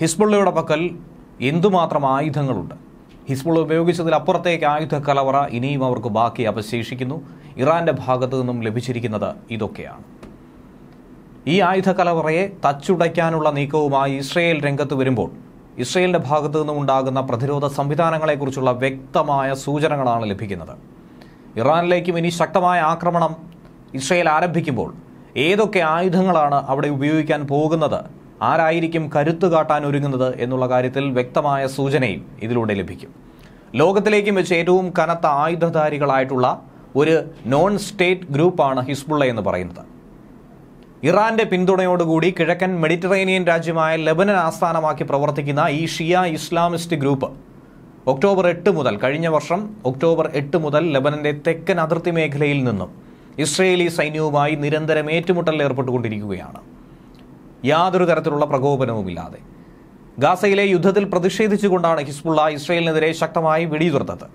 ഹിസ്ബുള്ളയുടെ പക്കൽ എന്തുമാത്രം ആയുധങ്ങളുണ്ട് ഹിസ്ബുള്ള അപ്പുറത്തേക്ക് ആയുധ കലവറ ഇനിയും അവർക്ക് ബാക്കി അവശേഷിക്കുന്നു ഇറാന്റെ ഭാഗത്തു നിന്നും ലഭിച്ചിരിക്കുന്നത് ഇതൊക്കെയാണ് ഈ ആയുധ കലവറയെ തച്ചുടയ്ക്കാനുള്ള നീക്കവുമായി ഇസ്രയേൽ രംഗത്ത് വരുമ്പോൾ ഇസ്രയേലിന്റെ ഭാഗത്തു നിന്നും ഉണ്ടാകുന്ന പ്രതിരോധ സംവിധാനങ്ങളെക്കുറിച്ചുള്ള വ്യക്തമായ സൂചനകളാണ് ലഭിക്കുന്നത് ഇറാനിലേക്കും ഇനി ശക്തമായ ആക്രമണം ഇസ്രയേൽ ആരംഭിക്കുമ്പോൾ ഏതൊക്കെ ആയുധങ്ങളാണ് അവിടെ ഉപയോഗിക്കാൻ പോകുന്നത് ആരായിരിക്കും കരുത്തു കാട്ടാൻ ഒരുങ്ങുന്നത് എന്നുള്ള കാര്യത്തിൽ വ്യക്തമായ സൂചനയും ഇതിലൂടെ ലഭിക്കും ലോകത്തിലേക്കും വെച്ച് ഏറ്റവും കനത്ത ആയുധധാരികളായിട്ടുള്ള ഒരു നോൺ സ്റ്റേറ്റ് ഗ്രൂപ്പാണ് ഹിസ്ബുള്ള എന്ന് പറയുന്നത് ഇറാന്റെ പിന്തുണയോടുകൂടി കിഴക്കൻ മെഡിറ്ററേനിയൻ രാജ്യമായ ലബനൻ ആസ്ഥാനമാക്കി പ്രവർത്തിക്കുന്ന ഈ ഷിയ ഇസ്ലാമിസ്റ്റ് ഗ്രൂപ്പ് ഒക്ടോബർ എട്ട് മുതൽ കഴിഞ്ഞ വർഷം ഒക്ടോബർ എട്ട് മുതൽ ലബനന്റെ തെക്കൻ അതിർത്തി മേഖലയിൽ നിന്നും ഇസ്രയേലി സൈന്യവുമായി നിരന്തരം ഏറ്റുമുട്ടലിൽ ഏർപ്പെട്ടുകൊണ്ടിരിക്കുകയാണ് യാതൊരു തരത്തിലുള്ള പ്രകോപനവുമില്ലാതെ ഗാസയിലെ യുദ്ധത്തിൽ പ്രതിഷേധിച്ചുകൊണ്ടാണ് ഹിസ്ബുള്ള ഇസ്രയേലിനെതിരെ ശക്തമായി വെടിയുതിർത്തത്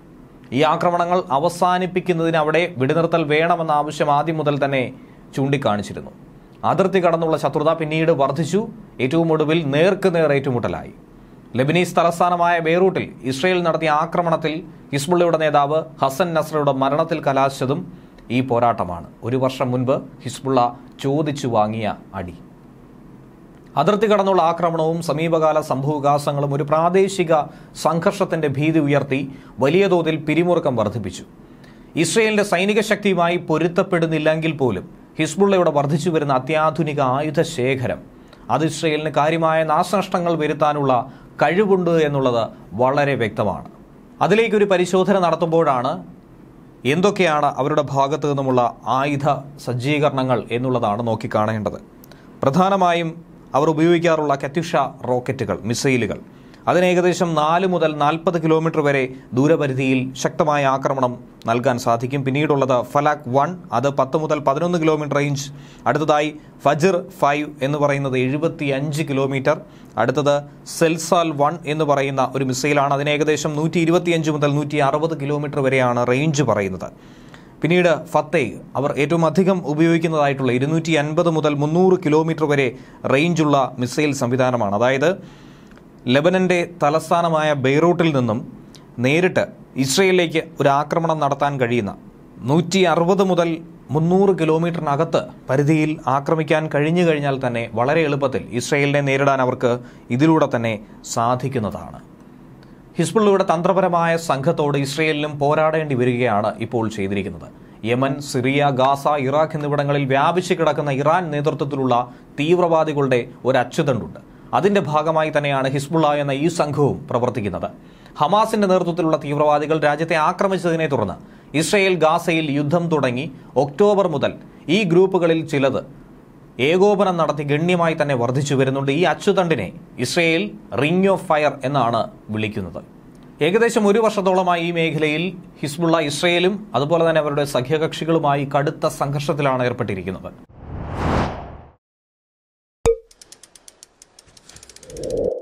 ഈ ആക്രമണങ്ങൾ അവസാനിപ്പിക്കുന്നതിന് അവിടെ വെടിനിർത്തൽ വേണമെന്ന ആവശ്യം ആദ്യം മുതൽ തന്നെ ചൂണ്ടിക്കാണിച്ചിരുന്നു അതിർത്തി കടന്നുള്ള ശത്രുത പിന്നീട് വർദ്ധിച്ചു ഏറ്റവും ഒടുവിൽ നേർക്കുനേർ ഏറ്റുമുട്ടലായി ലെബനീസ് തലസ്ഥാനമായ ബെയ്റൂട്ടിൽ ഇസ്രയേൽ നടത്തിയ ആക്രമണത്തിൽ ഹിസ്ബുള്ളയുടെ നേതാവ് ഹസൻ നസ്രയുടെ മരണത്തിൽ കലാശിച്ചതും ഈ പോരാട്ടമാണ് ഒരു വർഷം മുൻപ് ഹിസ്ബുള്ള ചോദിച്ചു വാങ്ങിയ അടി അതിർത്തി കടന്നുള്ള ആക്രമണവും സമീപകാല സംഭവവികാസങ്ങളും ഒരു പ്രാദേശിക സംഘർഷത്തിന്റെ ഭീതി ഉയർത്തി വലിയ തോതിൽ പിരിമുറുക്കം വർദ്ധിപ്പിച്ചു ഇസ്രയേലിന്റെ സൈനിക ശക്തിയുമായി പൊരുത്തപ്പെടുന്നില്ലെങ്കിൽ പോലും ഹിസ്ബുള്ളയുടെ വർദ്ധിച്ചു വരുന്ന അത്യാധുനിക ആയുധ ശേഖരം അത് ഇസ്രയേലിന് കാര്യമായ നാശനഷ്ടങ്ങൾ വരുത്താനുള്ള കഴിവുണ്ട് എന്നുള്ളത് വളരെ വ്യക്തമാണ് അതിലേക്കൊരു പരിശോധന നടത്തുമ്പോഴാണ് എന്തൊക്കെയാണ് അവരുടെ ഭാഗത്തു നിന്നുമുള്ള ആയുധ സജ്ജീകരണങ്ങൾ എന്നുള്ളതാണ് നോക്കിക്കാണേണ്ടത് പ്രധാനമായും അവർ ഉപയോഗിക്കാറുള്ള കത്യുഷ റോക്കറ്റുകൾ മിസൈലുകൾ അതിന് ഏകദേശം നാല് മുതൽ നാൽപ്പത് കിലോമീറ്റർ വരെ ദൂരപരിധിയിൽ ശക്തമായ ആക്രമണം നൽകാൻ സാധിക്കും പിന്നീടുള്ളത് ഫലാക് വൺ അത് പത്ത് മുതൽ പതിനൊന്ന് കിലോമീറ്റർ റേഞ്ച് അടുത്തതായി ഫജിർ ഫൈവ് എന്ന് പറയുന്നത് എഴുപത്തി അഞ്ച് കിലോമീറ്റർ അടുത്തത് സെൽസാൽ വൺ എന്ന് പറയുന്ന ഒരു മിസൈലാണ് അതിന് ഏകദേശം നൂറ്റി ഇരുപത്തിയഞ്ച് മുതൽ നൂറ്റി അറുപത് കിലോമീറ്റർ വരെയാണ് റേഞ്ച് പറയുന്നത് പിന്നീട് ഫത്തേ അവർ ഏറ്റവും അധികം ഉപയോഗിക്കുന്നതായിട്ടുള്ള ഇരുന്നൂറ്റി അൻപത് മുതൽ മുന്നൂറ് കിലോമീറ്റർ വരെ റേഞ്ചുള്ള മിസൈൽ സംവിധാനമാണ് അതായത് ലെബനന്റെ തലസ്ഥാനമായ ബെയ്റൂട്ടിൽ നിന്നും നേരിട്ട് ഇസ്രയേലിലേക്ക് ഒരു ആക്രമണം നടത്താൻ കഴിയുന്ന നൂറ്റി അറുപത് മുതൽ മുന്നൂറ് കിലോമീറ്ററിനകത്ത് പരിധിയിൽ ആക്രമിക്കാൻ കഴിഞ്ഞു കഴിഞ്ഞാൽ തന്നെ വളരെ എളുപ്പത്തിൽ ഇസ്രയേലിനെ നേരിടാൻ അവർക്ക് ഇതിലൂടെ തന്നെ സാധിക്കുന്നതാണ് ഹിസ്ബുള്ളയുടെ തന്ത്രപരമായ സംഘത്തോട് ഇസ്രയേലിനും പോരാടേണ്ടി വരികയാണ് ഇപ്പോൾ ചെയ്തിരിക്കുന്നത് യമൻ സിറിയ ഗാസ ഇറാഖ് എന്നിവിടങ്ങളിൽ വ്യാപിച്ചു കിടക്കുന്ന ഇറാൻ നേതൃത്വത്തിലുള്ള തീവ്രവാദികളുടെ ഒരു അച്ചുതണ്ടുണ്ട് അതിന്റെ ഭാഗമായി തന്നെയാണ് ഹിസ്ബുള്ള എന്ന ഈ സംഘവും പ്രവർത്തിക്കുന്നത് ഹമാസിന്റെ നേതൃത്വത്തിലുള്ള തീവ്രവാദികൾ രാജ്യത്തെ ആക്രമിച്ചതിനെ തുടർന്ന് ഇസ്രയേൽ ഗാസയിൽ യുദ്ധം തുടങ്ങി ഒക്ടോബർ മുതൽ ഈ ഗ്രൂപ്പുകളിൽ ചിലത് ഏകോപനം നടത്തി ഗണ്യമായി തന്നെ വർദ്ധിച്ചു വരുന്നുണ്ട് ഈ അച്ചുതണ്ടിനെ ഇസ്രയേൽ റിംഗ് ഓഫ് ഫയർ എന്നാണ് വിളിക്കുന്നത് ഏകദേശം ഒരു വർഷത്തോളമായി ഈ മേഖലയിൽ ഹിസ്ബുള്ള ഇസ്രയേലും അതുപോലെ തന്നെ അവരുടെ സഖ്യകക്ഷികളുമായി കടുത്ത സംഘർഷത്തിലാണ് ഏർപ്പെട്ടിരിക്കുന്നത്